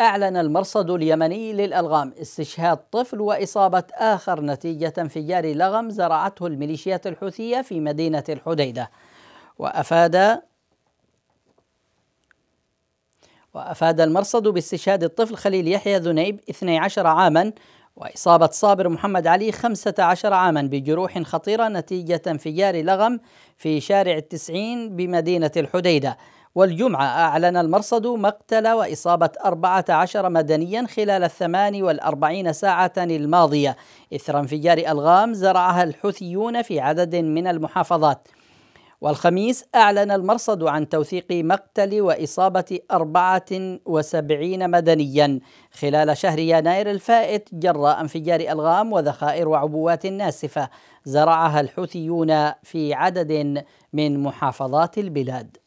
أعلن المرصد اليمني للألغام استشهاد طفل وإصابة آخر نتيجة انفجار لغم زرعته الميليشيات الحوثية في مدينة الحديدة وأفاد وأفاد المرصد باستشهاد الطفل خليل يحيى ذنيب 12 عاما وإصابة صابر محمد علي 15 عاما بجروح خطيرة نتيجة انفجار لغم في شارع التسعين بمدينة الحديدة والجمعة أعلن المرصد مقتل وإصابة 14 مدنيا خلال الثمان والأربعين ساعة الماضية إثر انفجار ألغام زرعها الحوثيون في عدد من المحافظات والخميس أعلن المرصد عن توثيق مقتل وإصابة 74 مدنيا خلال شهر يناير الفائت جراء انفجار ألغام وذخائر وعبوات ناسفة زرعها الحوثيون في عدد من محافظات البلاد